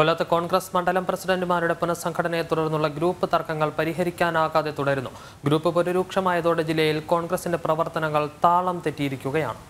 കൊല്ലത്ത് കോൺഗ്രസ് മണ്ഡലം പ്രസിഡന്റുമാരുടെ പുനഃസംഘടനയെ തുടർന്നുള്ള ഗ്രൂപ്പ് തർക്കങ്ങൾ പരിഹരിക്കാനാകാതെ തുടരുന്നു ഗ്രൂപ്പ് പുനരൂക്ഷമായതോടെ ജില്ലയിൽ കോൺഗ്രസിന്റെ പ്രവർത്തനങ്ങൾ താളം തെറ്റിയിരിക്കുകയാണ്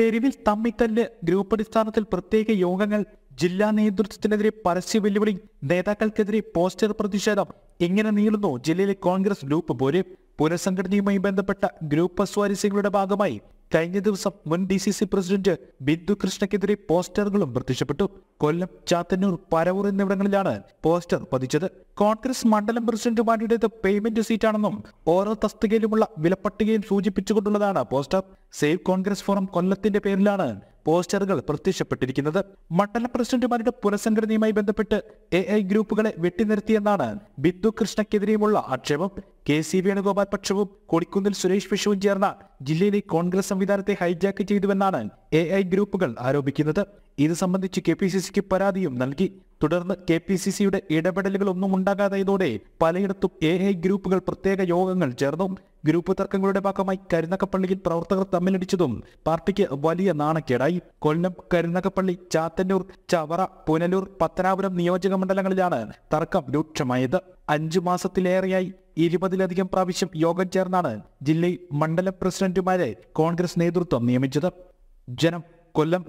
തെരുവിൽ തമ്മിത്തല്ല് ഗ്രൂപ്പ് അടിസ്ഥാനത്തിൽ പ്രത്യേക യോഗങ്ങൾ ജില്ലാ നേതൃത്വത്തിനെതിരെ പരസ്യ വെല്ലുവിളി നേതാക്കൾക്കെതിരെ പോസ്റ്റർ പ്രതിഷേധം ഇങ്ങനെ നീളുന്നു ജില്ലയിലെ കോൺഗ്രസ് ഗ്രൂപ്പ് പോലെ പുനഃസംഘടനയുമായി ബന്ധപ്പെട്ട ഗ്രൂപ്പ് സ്വാരസ്യങ്ങളുടെ ഭാഗമായി കഴിഞ്ഞ ദിവസം മുൻ D C C president Bindu കൃഷ്ണക്കെതിരെ പോസ്റ്ററുകളും പ്രത്യക്ഷപ്പെട്ടു കൊല്ലം ചാത്തന്നൂർ പരവൂർ എന്നിവിടങ്ങളിലാണ് പോസ്റ്റർ പതിച്ചത് കോൺഗ്രസ് മണ്ഡലം പ്രസിഡന്റുമാരുടേത് പേയ്മെന്റ് സീറ്റാണെന്നും ഓരോ തസ്തികയിലുമുള്ള വിലപ്പട്ടികയും സൂചിപ്പിച്ചുകൊണ്ടുള്ളതാണ് പോസ്റ്റർ സേവ് കോൺഗ്രസ് ഫോറം കൊല്ലത്തിന്റെ പേരിലാണ് പോസ്റ്ററുകൾ പ്രത്യക്ഷപ്പെട്ടിരിക്കുന്നത് മണ്ഡലം പ്രസിഡന്റുമാരുടെ പുനഃസംഘടനയുമായി ബന്ധപ്പെട്ട് എ ഐ ഗ്രൂപ്പുകളെ വെട്ടിനിർത്തിയെന്നാണ് ബിന്ദു കൃഷ്ണക്കെതിരെയുമുള്ള ആക്ഷേപം കെ സി വേണുഗോപാൽ പക്ഷവും കൊടിക്കുന്നിൽ സുരേഷ് വിഷുവും ചേർന്ന ജില്ലയിലെ കോൺഗ്രസ് സംവിധാനത്തെ ഹൈജാക്ക് ചെയ്തുവെന്നാണ് എ ഐ ഗ്രൂപ്പുകൾ ആരോപിക്കുന്നത് ഇത് സംബന്ധിച്ച് കെ പി സി സിക്ക് പരാതിയും നൽകി തുടർന്ന് കെ പി സി സിയുടെ ഇടപെടലുകളൊന്നും ഉണ്ടാകാതായതോടെ പലയിടത്തും എ ഐ ഗ്രൂപ്പുകൾ പ്രത്യേക യോഗങ്ങൾ ചേർന്നു ഗ്രൂപ്പ് തർക്കങ്ങളുടെ ഭാഗമായി കരുനക്കപ്പള്ളിയിൽ പ്രവർത്തകർ തമ്മിലടിച്ചതും പാർട്ടിക്ക് വലിയ നാണക്കേടായി കൊല്ലം കരുനക്കപ്പള്ളി ചാത്തന്നൂർ ചവറ പുനലൂർ പത്തനാപുരം നിയോജക മണ്ഡലങ്ങളിലാണ് തർക്കം രൂക്ഷമായത് അഞ്ചു മാസത്തിലേറെയായി ഇരുപതിലധികം പ്രാവശ്യം യോഗം ചേർന്നാണ് ജില്ലയിൽ മണ്ഡലം പ്രസിഡന്റുമാരെ കോൺഗ്രസ് നേതൃത്വം നിയമിച്ചത് ജനം കൊല്ലം